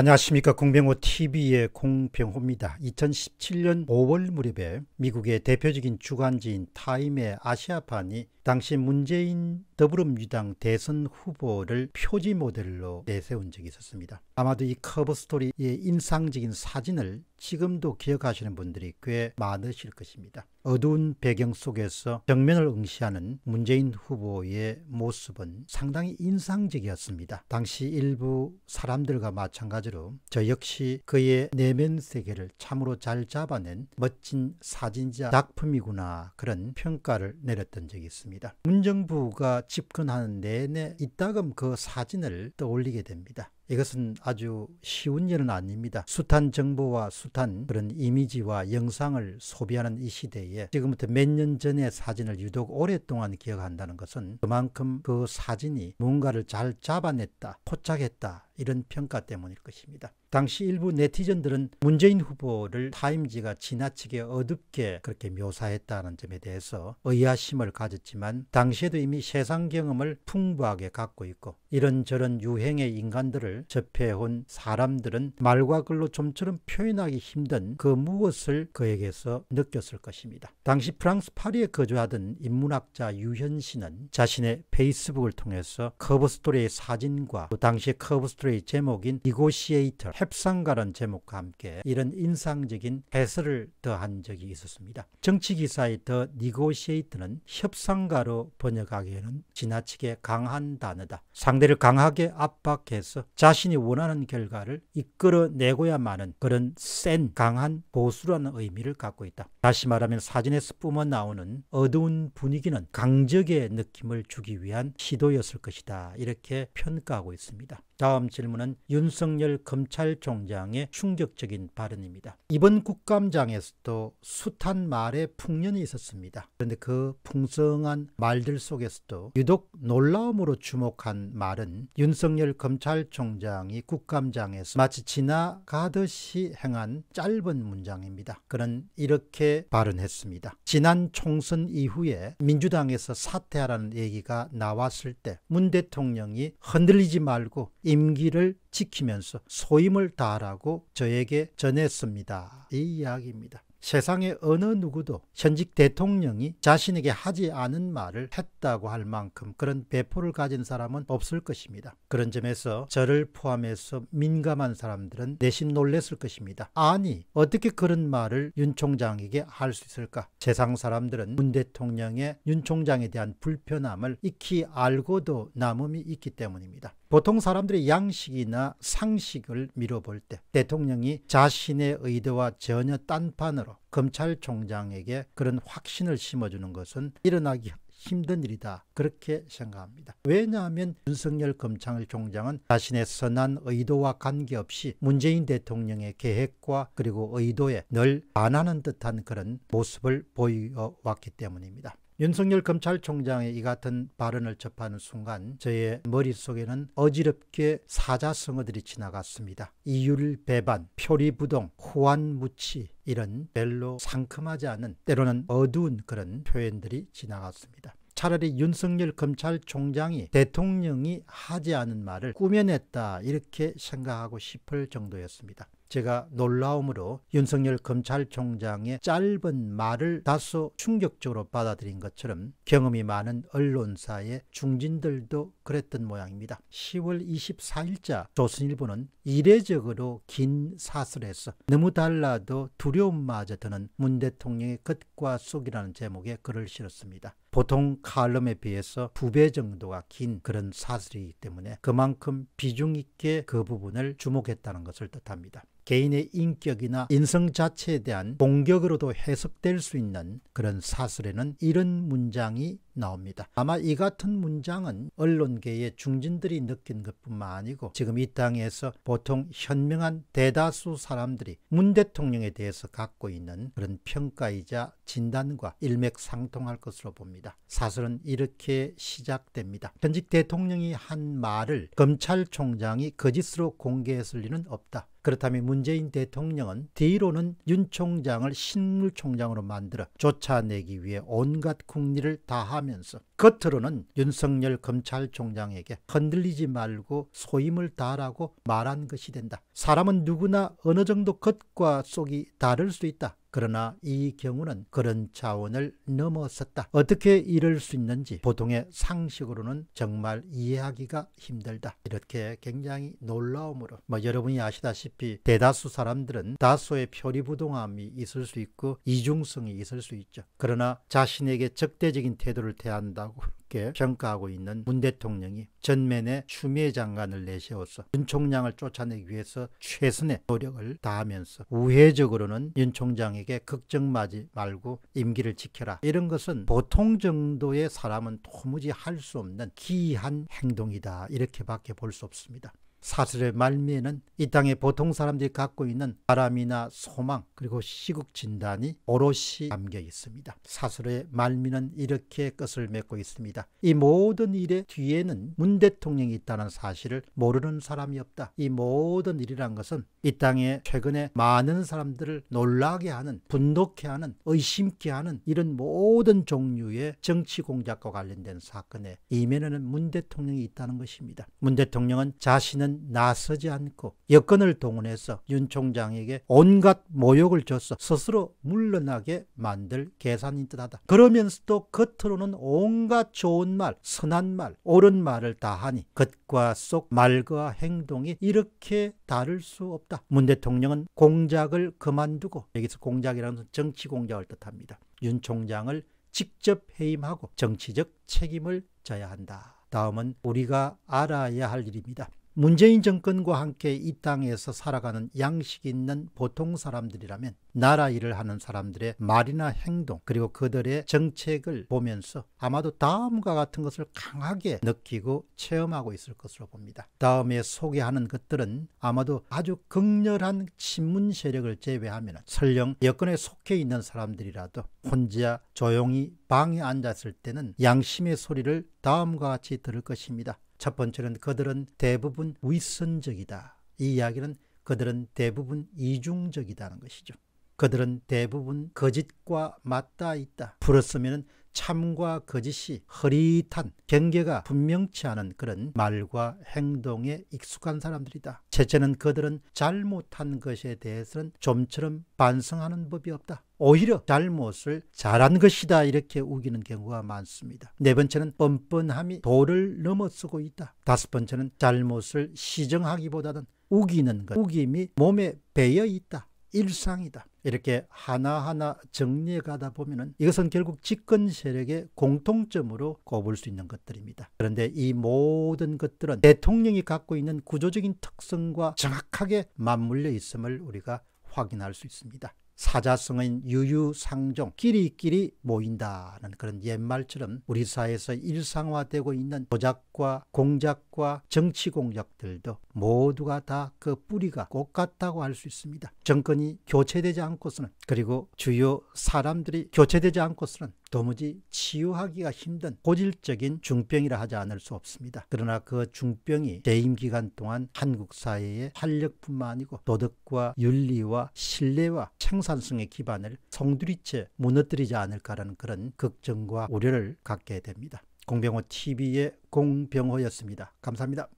안녕하십니까 공병호TV의 공병호입니다. 2017년 5월 무렵에 미국의 대표적인 주간지인 타임의 아시아판이 당시 문재인 더불어민주당 대선 후보를 표지 모델로 내세운 적이 있었습니다. 아마도 이 커버 스토리의 인상적인 사진을 지금도 기억하시는 분들이 꽤 많으실 것입니다. 어두운 배경 속에서 정면을 응시하는 문재인 후보의 모습은 상당히 인상적이었습니다. 당시 일부 사람들과 마찬가지로 저 역시 그의 내면 세계를 참으로 잘 잡아낸 멋진 사진자 작품이구나 그런 평가를 내렸던 적이 있습니다. 됩니다. 문정부가 집권하는 내내 이따금 그 사진을 떠올리게 됩니다. 이것은 아주 쉬운 일은 아닙니다. 숱한 정보와 숱한 그런 이미지와 영상을 소비하는 이 시대에 지금부터 몇 년 전의 사진을 유독 오랫동안 기억한다는 것은 그만큼 그 사진이 뭔가를 잘 잡아냈다, 포착했다 이런 평가 때문일 것입니다. 당시 일부 네티즌들은 문재인 후보를 타임즈가 지나치게 어둡게 그렇게 묘사했다는 점에 대해서 의아심을 가졌지만 당시에도 이미 세상 경험을 풍부하게 갖고 있고 이런저런 유행의 인간들을 접해온 사람들은 말과 글로 좀처럼 표현하기 힘든 그 무엇을 그에게서 느꼈을 것입니다. 당시 프랑스 파리에 거주하던 인문학자 유현 씨는 자신의 페이스북을 통해서 커브스토리의 사진과 당시 커브스토리의 제목인 이고시에이터 협상가란 제목과 함께 이런 인상적인 해설을 더한 적이 있었습니다. 정치기사의 더 니고시에이트는 협상가로 번역하기에는 지나치게 강한 단어다. 상대를 강하게 압박해서 자신이 원하는 결과를 이끌어내고야만은 그런 센 강한 보수라는 의미를 갖고 있다. 다시 말하면 사진에서 뿜어 나오는 어두운 분위기는 강적의 느낌을 주기 위한 시도였을 것이다. 이렇게 평가하고 있습니다. 다음 질문은 윤석열 검찰총장의 충격적인 발언입니다. 이번 국감장에서도 숱한 말에 풍년이 있었습니다. 그런데 그 풍성한 말들 속에서도 유독 놀라움으로 주목한 말은 윤석열 검찰총장이 국감장에서 마치 지나가듯이 행한 짧은 문장입니다. 그는 이렇게 발언했습니다. 지난 총선 이후에 민주당에서 사퇴하라는 얘기가 나왔을 때 문 대통령이 흔들리지 말고 임기를 지키면서 소임을 다하라고 저에게 전했습니다. 이 이야기입니다. 세상의 어느 누구도 현직 대통령이 자신에게 하지 않은 말을 했다고 할 만큼 그런 배포를 가진 사람은 없을 것입니다. 그런 점에서 저를 포함해서 민감한 사람들은 내심 놀랬을 것입니다. 아니 어떻게 그런 말을 윤 총장에게 할 수 있을까? 세상 사람들은 문 대통령의 윤 총장에 대한 불편함을 익히 알고도 남음이 있기 때문입니다. 보통 사람들의 양식이나 상식을 미뤄볼 때 대통령이 자신의 의도와 전혀 딴판으로 검찰총장에게 그런 확신을 심어주는 것은 일어나기 힘든 일이다 그렇게 생각합니다. 왜냐하면 윤석열 검찰총장은 자신의 선한 의도와 관계없이 문재인 대통령의 계획과 그리고 의도에 늘 반하는 듯한 그런 모습을 보여왔기 때문입니다. 윤석열 검찰총장의 이 같은 발언을 접하는 순간 저의 머릿속에는 어지럽게 사자성어들이 지나갔습니다. 이율배반, 표리부동, 호환무치 이런 별로 상큼하지 않은 때로는 어두운 그런 표현들이 지나갔습니다. 차라리 윤석열 검찰총장이 대통령이 하지 않은 말을 꾸며냈다 이렇게 생각하고 싶을 정도였습니다. 제가 놀라움으로 윤석열 검찰총장의 짧은 말을 다소 충격적으로 받아들인 것처럼 경험이 많은 언론사의 중진들도 그랬던 모양입니다. 10월 24일자 조선일보는 이례적으로 긴 사설에서 너무 달라도 두려움마저 드는 문 대통령의 겉과 속이라는 제목의 글을 실었습니다. 보통 칼럼에 비해서 두 배 정도가 긴 그런 사슬이기 때문에 그만큼 비중 있게 그 부분을 주목했다는 것을 뜻합니다. 개인의 인격이나 인성 자체에 대한 공격으로도 해석될 수 있는 그런 사슬에는 이런 문장이 나옵니다. 아마 이 같은 문장은 언론계의 중진들이 느낀 것뿐만 아니고 지금 이 땅에서 보통 현명한 대다수 사람들이 문 대통령에 대해서 갖고 있는 그런 평가이자 진단과 일맥상통할 것으로 봅니다. 사설은 이렇게 시작됩니다. 현직 대통령이 한 말을 검찰총장이 거짓으로 공개했을 리는 없다. 그렇다면 문재인 대통령은 뒤로는 윤 총장을 식물총장으로 만들어 쫓아내기 위해 온갖 국리를 다하면서 겉으로는 윤석열 검찰총장에게 흔들리지 말고 소임을 다하라고 말한 것이 된다. 사람은 누구나 어느 정도 겉과 속이 다를 수 있다. 그러나 이 경우는 그런 차원을 넘어섰다. 어떻게 이럴 수 있는지 보통의 상식으로는 정말 이해하기가 힘들다. 이렇게 굉장히 놀라움으로 뭐 여러분이 아시다시피 대다수 사람들은 다소의 표리부동함이 있을 수 있고 이중성이 있을 수 있죠. 그러나 자신에게 적대적인 태도를 대한다고 높게 평가하고 있는 문 대통령이 전면에 추미애 장관을 내세워서 윤 총장을 쫓아내기 위해서 최선의 노력을 다하면서 우회적으로는 윤 총장에게 걱정하지 말고 임기를 지켜라 이런 것은 보통 정도의 사람은 도무지 할 수 없는 기이한 행동이다 이렇게밖에 볼 수 없습니다. 사슬의 말미에는 이 땅의 보통 사람들이 갖고 있는 바람이나 소망 그리고 시국 진단이 오롯이 담겨 있습니다. 사슬의 말미는 이렇게 끝을 맺고 있습니다. 이 모든 일의 뒤에는 문 대통령이 있다는 사실을 모르는 사람이 없다. 이 모든 일이란 것은 이 땅에 최근에 많은 사람들을 놀라게 하는 분노케 하는 의심케 하는 이런 모든 종류의 정치 공작과 관련된 사건에 이면에는 문 대통령이 있다는 것입니다. 문 대통령은 자신은 나는 나서지 않고 여건을 동원해서 윤 총장에게 온갖 모욕을 줘서 스스로 물러나게 만들 계산인 듯하다. 그러면서도 겉으로는 온갖 좋은 말, 선한 말, 옳은 말을 다 하니 겉과 속 말과 행동이 이렇게 다를 수 없다. 문 대통령은 공작을 그만두고 여기서 공작이라는 것은 정치 공작을 뜻합니다. 윤 총장을 직접 해임하고 정치적 책임을 져야 한다. 다음은 우리가 알아야 할 일입니다. 문재인 정권과 함께 이 땅에서 살아가는 양식이 있는 보통 사람들이라면 나라 일을 하는 사람들의 말이나 행동 그리고 그들의 정책을 보면서 아마도 다음과 같은 것을 강하게 느끼고 체험하고 있을 것으로 봅니다. 다음에 소개하는 것들은 아마도 아주 극렬한 친문 세력을 제외하면 설령 여건에 속해 있는 사람들이라도 혼자 조용히 방에 앉았을 때는 양심의 소리를 다음과 같이 들을 것입니다. 첫 번째는 그들은 대부분 위선적이다. 이 이야기는 그들은 대부분 이중적이다는 것이죠. 그들은 대부분 거짓과 맞닿아 있다. 풀었으면 참과 거짓이 흐릿한 경계가 분명치 않은 그런 말과 행동에 익숙한 사람들이다. 첫째는 그들은 잘못한 것에 대해서는 좀처럼 반성하는 법이 없다. 오히려 잘못을 잘한 것이다 이렇게 우기는 경우가 많습니다. 네 번째는 뻔뻔함이 도를 넘어쓰고 있다. 다섯 번째는 잘못을 시정하기보다는 우기는 것, 우김이 몸에 배어 있다. 일상이다. 이렇게 하나하나 정리해 가다 보면 이것은 결국 집권 세력의 공통점으로 꼽을 수 있는 것들입니다. 그런데 이 모든 것들은 대통령이 갖고 있는 구조적인 특성과 정확하게 맞물려 있음을 우리가 확인할 수 있습니다. 사자성인 유유상종 끼리끼리 모인다는 그런 옛말처럼 우리 사회에서 일상화되고 있는 조작과 공작과 정치 공작들도 모두가 다 그 뿌리가 똑같다고 할 수 있습니다. 정권이 교체되지 않고서는 그리고 주요 사람들이 교체되지 않고서는 도무지 치유하기가 힘든 고질적인 중병이라 하지 않을 수 없습니다. 그러나 그 중병이 재임 기간 동안 한국 사회의 활력뿐만 아니고 도덕과 윤리와 신뢰와 생산성의 기반을 성두리째 무너뜨리지 않을까라는 그런 걱정과 우려를 갖게 됩니다. 공병호 TV의 공병호였습니다. 감사합니다.